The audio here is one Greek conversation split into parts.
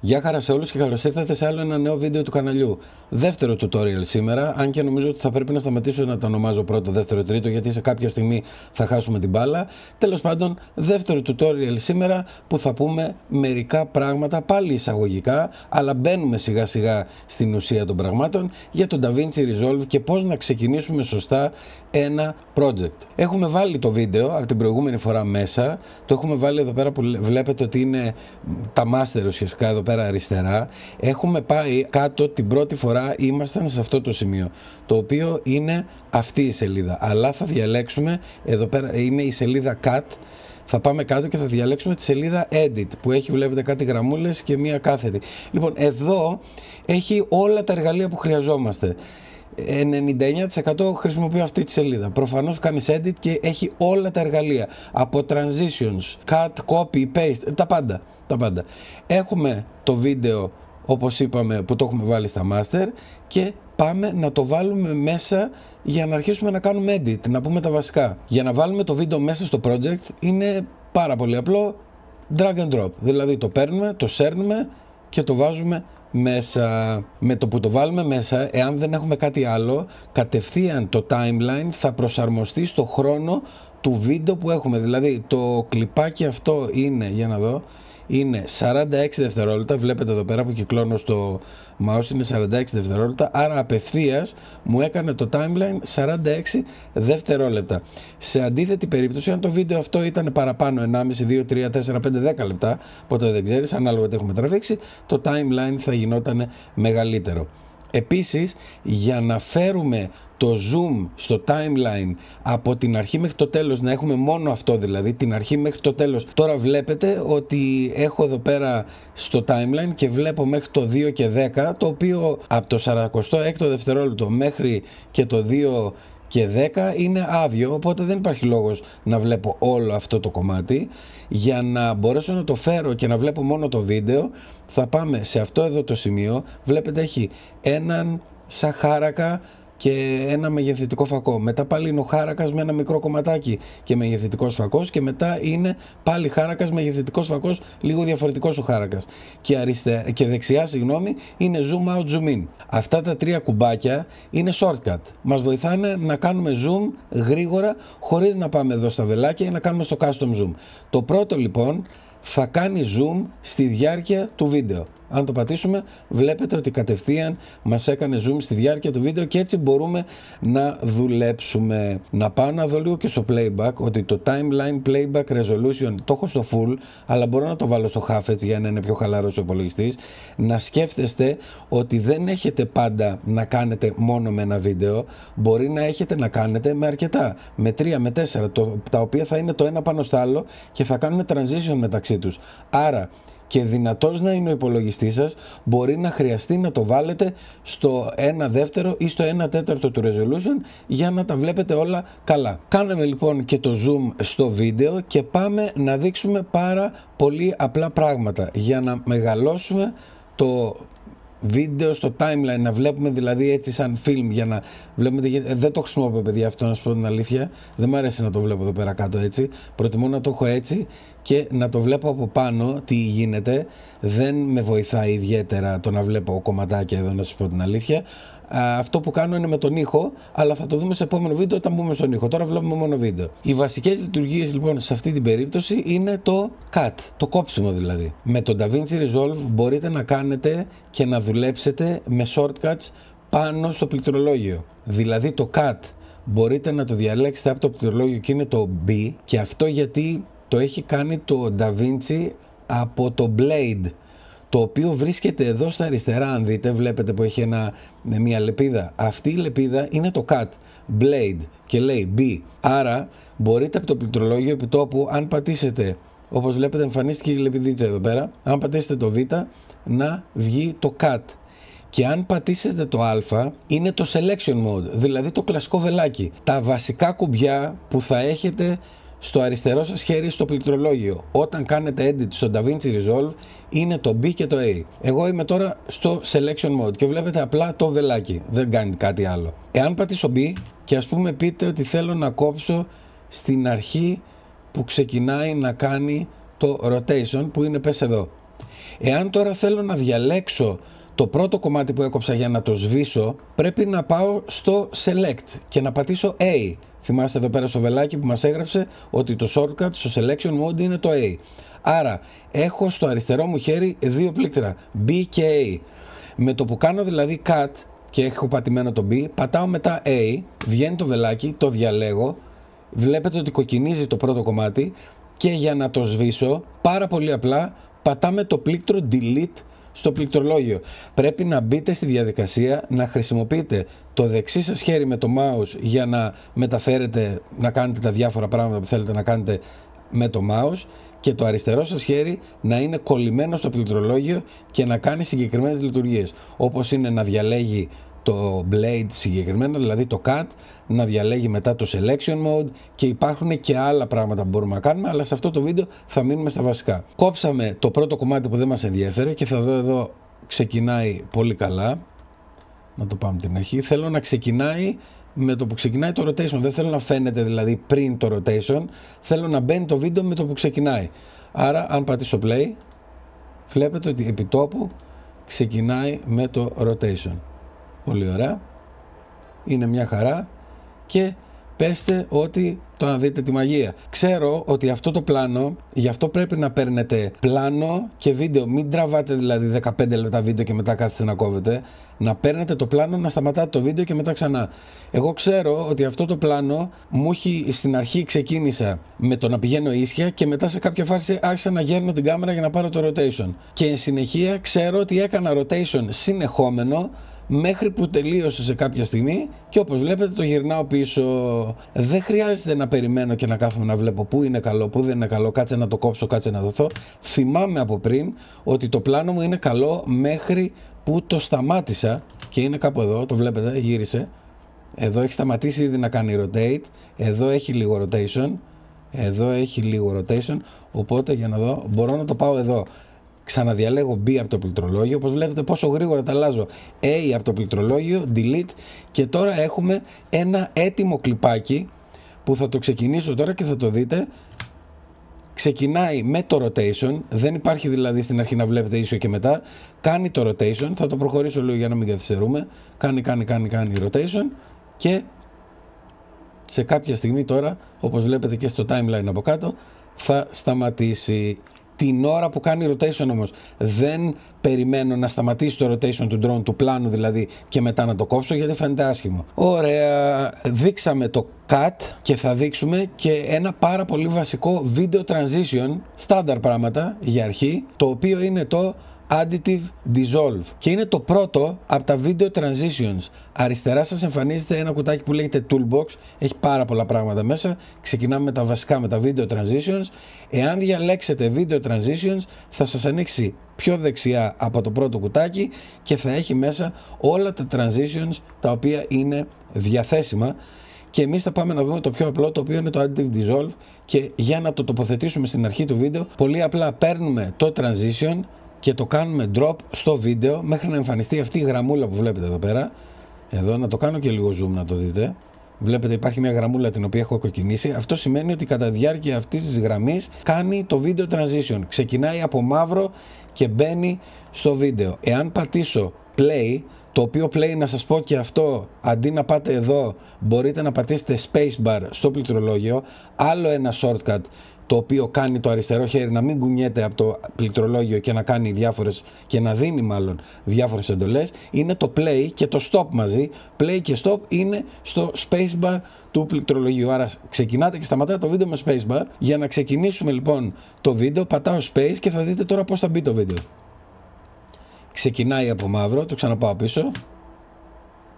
Γεια χαρά σε όλους και καλώς ήρθατε σε άλλο ένα νέο βίντεο του καναλιού. Δεύτερο tutorial σήμερα, αν και νομίζω ότι θα πρέπει να σταματήσω να το ονομάζω πρώτο, δεύτερο, τρίτο, γιατί σε κάποια στιγμή θα χάσουμε την μπάλα. Τέλος πάντων, δεύτερο tutorial σήμερα που θα πούμε μερικά πράγματα, πάλι εισαγωγικά, αλλά μπαίνουμε σιγά σιγά στην ουσία των πραγμάτων για τον DaVinci Resolve και πώς να ξεκινήσουμε σωστά ένα project. Έχουμε βάλει το βίντεο από την προηγούμενη φορά μέσα, το έχουμε βάλει εδώ πέρα που βλέπετε ότι είναι τα master ουσιαστικά εδώ πέρα αριστερά, έχουμε πάει κάτω την πρώτη φορά, ήμασταν σε αυτό το σημείο, το οποίο είναι αυτή η σελίδα. Αλλά θα διαλέξουμε, εδώ πέρα είναι η σελίδα cut, θα πάμε κάτω και θα διαλέξουμε τη σελίδα edit που έχει βλέπετε κάτι γραμμούλες και μία κάθετη. Λοιπόν, εδώ έχει όλα τα εργαλεία που χρειαζόμαστε. 99% χρησιμοποιώ αυτή τη σελίδα. Προφανώς κάνει edit και έχει όλα τα εργαλεία. Από transitions, cut, copy, paste, τα πάντα. Τα πάντα. Έχουμε το βίντεο όπως είπαμε που το έχουμε βάλει στα master και πάμε να το βάλουμε μέσα για να αρχίσουμε να κάνουμε edit, να πούμε τα βασικά. Για να βάλουμε το βίντεο μέσα στο project είναι πάρα πολύ απλό drag and drop. Δηλαδή το παίρνουμε, το σέρνουμε και το βάζουμε μέσα με το που το βάλουμε μέσα εάν δεν έχουμε κάτι άλλο κατευθείαν το timeline θα προσαρμοστεί στο χρόνο του βίντεο που έχουμε δηλαδή το κλιπάκι αυτό είναι για να δω είναι 46 δευτερόλεπτα. Βλέπετε εδώ πέρα που κυκλώνω στο mouse είναι 46 δευτερόλεπτα. Άρα απευθείας μου έκανε το timeline 46 δευτερόλεπτα. Σε αντίθετη περίπτωση, αν το βίντεο αυτό ήταν παραπάνω 1,5, 2, 3, 4, 5, 10 λεπτά, ποτέ δεν ξέρεις, ανάλογα τι έχουμε τραβήξει, το timeline θα γινόταν μεγαλύτερο. Επίσης, για να φέρουμε το zoom στο timeline από την αρχή μέχρι το τέλος, να έχουμε μόνο αυτό δηλαδή, την αρχή μέχρι το τέλος. Τώρα βλέπετε ότι έχω εδώ πέρα στο timeline και βλέπω μέχρι το 2 και 10, το οποίο από το 46 δευτερόλεπτο μέχρι και το 2 και 10 είναι άδειο, οπότε δεν υπάρχει λόγος να βλέπω όλο αυτό το κομμάτι. Για να μπορέσω να το φέρω και να βλέπω μόνο το βίντεο, θα πάμε σε αυτό εδώ το σημείο. Βλέπετε έχει έναν σαχάρακα και ένα μεγεθυντικό φακό. Μετά πάλι είναι ο χάρακας με ένα μικρό κομματάκι και μεγεθυντικός φακός. Και μετά είναι πάλι χάρακας μεγεθυντικός φακός, λίγο διαφορετικός ο χάρακας. Και, αριστε... και δεξιά, συγγνώμη, είναι zoom out, zoom in. Αυτά τα τρία κουμπάκια είναι shortcut. Μας βοηθάνε να κάνουμε zoom γρήγορα, χωρίς να πάμε εδώ στα βελάκια ή να κάνουμε στο custom zoom. Το πρώτο λοιπόν θα κάνει zoom στη διάρκεια του βίντεο. Αν το πατήσουμε, βλέπετε ότι κατευθείαν μας έκανε zoom στη διάρκεια του βίντεο και έτσι μπορούμε να δουλέψουμε. Να πάω να δω λίγο και στο playback ότι το timeline playback resolution το έχω στο full, αλλά μπορώ να το βάλω στο half έτσι για να είναι πιο χαλαρός ο υπολογιστής. Να σκέφτεστε ότι δεν έχετε πάντα να κάνετε μόνο με ένα βίντεο. Μπορεί να έχετε να κάνετε με αρκετά, με τρία, με τέσσερα, το, τα οποία θα είναι το ένα πάνω στο άλλο και θα κάνουν transition μεταξύ τους. Άρα και δυνατός να είναι ο υπολογιστής σας, μπορεί να χρειαστεί να το βάλετε στο 1 δεύτερο ή στο 1 τέταρτο του resolution για να τα βλέπετε όλα καλά. Κάνουμε λοιπόν και το zoom στο βίντεο και πάμε να δείξουμε πάρα πολύ απλά πράγματα για να μεγαλώσουμε το βίντεο στο timeline, να βλέπουμε δηλαδή έτσι σαν film για να βλέπουμε. δεν το χρησιμοποιώ, παιδιά, αυτό να σου πω την αλήθεια. Δεν μου αρέσει να το βλέπω εδώ πέρα κάτω έτσι. Προτιμώ να το έχω έτσι και να το βλέπω από πάνω τι γίνεται. Δεν με βοηθάει ιδιαίτερα το να βλέπω κομματάκια εδώ, να σου πω την αλήθεια αυτό που κάνω είναι με τον ήχο, αλλά θα το δούμε σε επόμενο βίντεο όταν μπούμε στον ήχο. Τώρα βλέπουμε μόνο βίντεο. Οι βασικές λειτουργίες λοιπόν σε αυτή την περίπτωση είναι το cut, το κόψιμο δηλαδή. Με το DaVinci Resolve μπορείτε να κάνετε και να δουλέψετε με shortcuts πάνω στο πληκτρολόγιο. Δηλαδή το cut μπορείτε να το διαλέξετε από το πληκτρολόγιο και είναι το B και αυτό γιατί το έχει κάνει το DaVinci από το Blade το οποίο βρίσκεται εδώ στα αριστερά, αν δείτε, βλέπετε που έχει ένα, ναι, μια λεπίδα. Αυτή η λεπίδα είναι το cut, blade και λέει B. Άρα μπορείτε από το πληκτρολόγιο επιτόπου, αν πατήσετε, όπως βλέπετε εμφανίστηκε η λεπιδίτσα εδώ πέρα, αν πατήσετε το Β να βγει το cut. Και αν πατήσετε το α, είναι το selection mode, δηλαδή το κλασικό βελάκι. Τα βασικά κουμπιά που θα έχετε στο αριστερό σας χέρι στο πληκτρολόγιο. Όταν κάνετε edit στο DaVinci Resolve είναι το B και το A. Εγώ είμαι τώρα στο selection mode και βλέπετε απλά το βελάκι, δεν κάνει κάτι άλλο. Εάν πατήσω B και ας πούμε πείτε ότι θέλω να κόψω στην αρχή που ξεκινάει να κάνει το rotation που είναι πες εδώ. Εάν τώρα θέλω να διαλέξω το πρώτο κομμάτι που έκοψα για να το σβήσω πρέπει να πάω στο select και να πατήσω A Θυμάστε εδώ πέρα στο βελάκι που μας έγραψε ότι το shortcut στο selection mode είναι το A. Άρα έχω στο αριστερό μου χέρι δύο πλήκτρα B και A. Με το που κάνω δηλαδή cut και έχω πατημένο το B, πατάω μετά A, βγαίνει το βελάκι, το διαλέγω, βλέπετε ότι κοκκινίζει το πρώτο κομμάτι και για να το σβήσω πάρα πολύ απλά πατάμε το πλήκτρο delete στο πληκτρολόγιο. Πρέπει να μπείτε στη διαδικασία να χρησιμοποιείτε το δεξί σας χέρι με το mouse για να μεταφέρετε, να κάνετε τα διάφορα πράγματα που θέλετε να κάνετε με το mouse και το αριστερό σας χέρι να είναι κολλημένο στο πληκτρολόγιο και να κάνει συγκεκριμένες λειτουργίες όπως είναι να διαλέγει το Blade συγκεκριμένα, δηλαδή το Cut, να διαλέγει μετά το Selection Mode και υπάρχουν και άλλα πράγματα που μπορούμε να κάνουμε, αλλά σε αυτό το βίντεο θα μείνουμε στα βασικά. Κόψαμε το πρώτο κομμάτι που δεν μας ενδιαφέρει και θα δω εδώ ξεκινάει πολύ καλά. Να το πάμε την αρχή. Θέλω να ξεκινάει με το που ξεκινάει το rotation. Δεν θέλω να φαίνεται δηλαδή πριν το rotation. Θέλω να μπαίνει το βίντεο με το που ξεκινάει. Άρα αν πατήσω play, βλέπετε ότι επιτόπου ξεκινάει με το rotation. Πολύ ωραία. Είναι μια χαρά. Και πέστε ότι το να δείτε τη μαγεία. Ξέρω ότι αυτό το πλάνο, γι' αυτό πρέπει να παίρνετε πλάνο και βίντεο. Μην τραβάτε δηλαδή 15 λεπτά βίντεο και μετά κάθεστε να κόβετε. Να παίρνετε το πλάνο, να σταματάτε το βίντεο και μετά ξανά. Εγώ ξέρω ότι αυτό το πλάνο μου έχει στην αρχή ξεκίνησα με το να πηγαίνω ίσια και μετά σε κάποια φάση άρχισα να γέρνω την κάμερα για να πάρω το rotation. Και εν συνεχεία ξέρω ότι έκανα rotation συνεχόμενο μέχρι που τελείωσε σε κάποια στιγμή και όπως βλέπετε το γυρνάω πίσω. Δεν χρειάζεται να περιμένω και να κάθομαι να βλέπω πού είναι καλό, πού δεν είναι καλό, κάτσε να το κόψω, κάτσε να δοθώ. Θυμάμαι από πριν ότι το πλάνο μου είναι καλό μέχρι που το σταμάτησα και είναι κάπου εδώ, το βλέπετε, γύρισε. Εδώ έχει σταματήσει ήδη να κάνει rotate, εδώ έχει λίγο rotation, εδώ έχει λίγο rotation, οπότε για να δω μπορώ να το πάω εδώ ξαναδιαλέγω B από το πληκτρολόγιο. Όπως βλέπετε πόσο γρήγορα τα αλλάζω. A από το πληκτρολόγιο, delete και τώρα έχουμε ένα έτοιμο κλιπάκι που θα το ξεκινήσω τώρα και θα το δείτε. Ξεκινάει με το rotation, δεν υπάρχει δηλαδή στην αρχή να βλέπετε ίσιο και μετά. Κάνει το rotation, θα το προχωρήσω λίγο για να μην καθυστερούμε. Κάνει, κάνει, κάνει, κάνει rotation και σε κάποια στιγμή τώρα, όπως βλέπετε και στο timeline από κάτω, θα σταματήσει την ώρα που κάνει rotation όμως. Δεν περιμένω να σταματήσει το rotation του drone, του πλάνου δηλαδή, και μετά να το κόψω γιατί φαίνεται άσχημο. Ωραία, δείξαμε το cut και θα δείξουμε και ένα πάρα πολύ βασικό video transition, στάνταρ πράγματα για αρχή, το οποίο είναι το Additive Dissolve και είναι το πρώτο από τα Video Transitions. Αριστερά σας εμφανίζεται ένα κουτάκι που λέγεται Toolbox, έχει πάρα πολλά πράγματα μέσα. Ξεκινάμε με τα βασικά, με τα Video Transitions. Εάν διαλέξετε Video Transitions θα σας ανοίξει πιο δεξιά από το πρώτο κουτάκι και θα έχει μέσα όλα τα transitions τα οποία είναι διαθέσιμα και εμείς θα πάμε να δούμε το πιο απλό το οποίο είναι το Additive Dissolve και για να το τοποθετήσουμε στην αρχή του βίντεο πολύ απλά παίρνουμε το transition και το κάνουμε drop στο βίντεο μέχρι να εμφανιστεί αυτή η γραμμούλα που βλέπετε εδώ πέρα. Εδώ να το κάνω και λίγο zoom να το δείτε. Βλέπετε υπάρχει μια γραμμούλα την οποία έχω κοκκινήσει. Αυτό σημαίνει ότι κατά διάρκεια αυτής της γραμμής κάνει το βίντεο transition. Ξεκινάει από μαύρο και μπαίνει στο βίντεο. Εάν πατήσω play, το οποίο play να σας πω και αυτό, αντί να πάτε εδώ μπορείτε να πατήσετε spacebar στο πληκτρολόγιο, άλλο ένα shortcut το οποίο κάνει το αριστερό χέρι να μην κουνιέται από το πληκτρολόγιο και να κάνει διάφορες και να δίνει μάλλον διάφορες εντολές είναι το play και το stop μαζί play και stop είναι στο spacebar του πληκτρολογίου άρα ξεκινάτε και σταματάτε το βίντεο με spacebar για να ξεκινήσουμε λοιπόν το βίντεο πατάω space και θα δείτε τώρα πως θα μπει το βίντεο ξεκινάει από μαύρο το ξαναπάω πίσω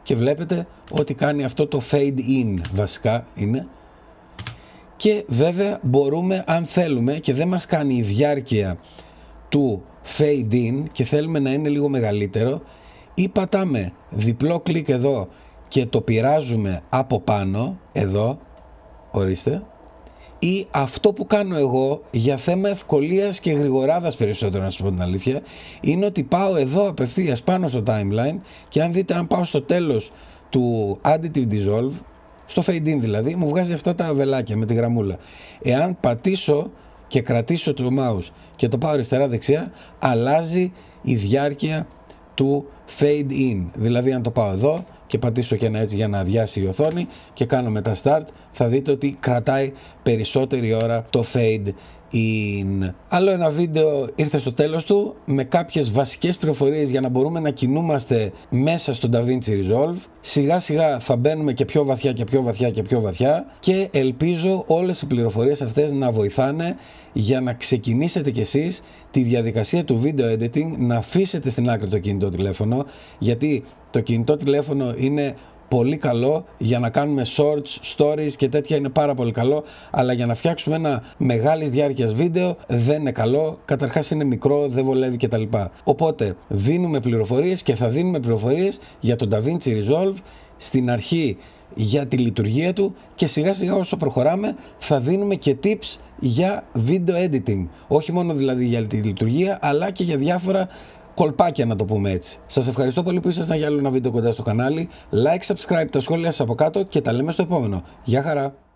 και βλέπετε ότι κάνει αυτό το fade in βασικά είναι και βέβαια μπορούμε αν θέλουμε και δεν μας κάνει η διάρκεια του fade in και θέλουμε να είναι λίγο μεγαλύτερο ή πατάμε διπλό κλικ εδώ και το πειράζουμε από πάνω εδώ ορίστε ή αυτό που κάνω εγώ για θέμα ευκολίας και γρηγοράδας περισσότερο να σας πω την αλήθεια είναι ότι πάω εδώ απευθείας πάνω στο timeline και αν δείτε αν πάω στο τέλος του additive dissolve στο fade in δηλαδή, μου βγάζει αυτά τα βελάκια με τη γραμμούλα. Εάν πατήσω και κρατήσω το mouse και το πάω αριστερά δεξιά, αλλάζει η διάρκεια του fade in. Δηλαδή αν το πάω εδώ και πατήσω και ένα έτσι για να αδειάσει η οθόνη και κάνω μετά start, θα δείτε ότι κρατάει περισσότερη ώρα το fade Άλλο ένα βίντεο ήρθε στο τέλος του με κάποιες βασικές πληροφορίες για να μπορούμε να κινούμαστε μέσα στο DaVinci Resolve. Σιγά σιγά θα μπαίνουμε και πιο βαθιά και πιο βαθιά και πιο βαθιά και ελπίζω όλες οι πληροφορίες αυτές να βοηθάνε για να ξεκινήσετε κι εσείς τη διαδικασία του video editing να αφήσετε στην άκρη το κινητό τηλέφωνο γιατί το κινητό τηλέφωνο είναι πολύ καλό για να κάνουμε shorts, stories και τέτοια είναι πάρα πολύ καλό αλλά για να φτιάξουμε ένα μεγάλης διάρκειας βίντεο δεν είναι καλό, καταρχάς είναι μικρό, δεν βολεύει κτλ. Οπότε δίνουμε πληροφορίες και θα δίνουμε πληροφορίες για τον DaVinci Resolve στην αρχή για τη λειτουργία του και σιγά σιγά όσο προχωράμε θα δίνουμε και tips για video editing. Όχι μόνο δηλαδή για τη λειτουργία αλλά και για διάφορα κολπάκια να το πούμε έτσι. Σας ευχαριστώ πολύ που ήσασταν για άλλο ένα βίντεο κοντά στο κανάλι. Like, subscribe, τα σχόλια σας από κάτω και τα λέμε στο επόμενο. Γεια χαρά!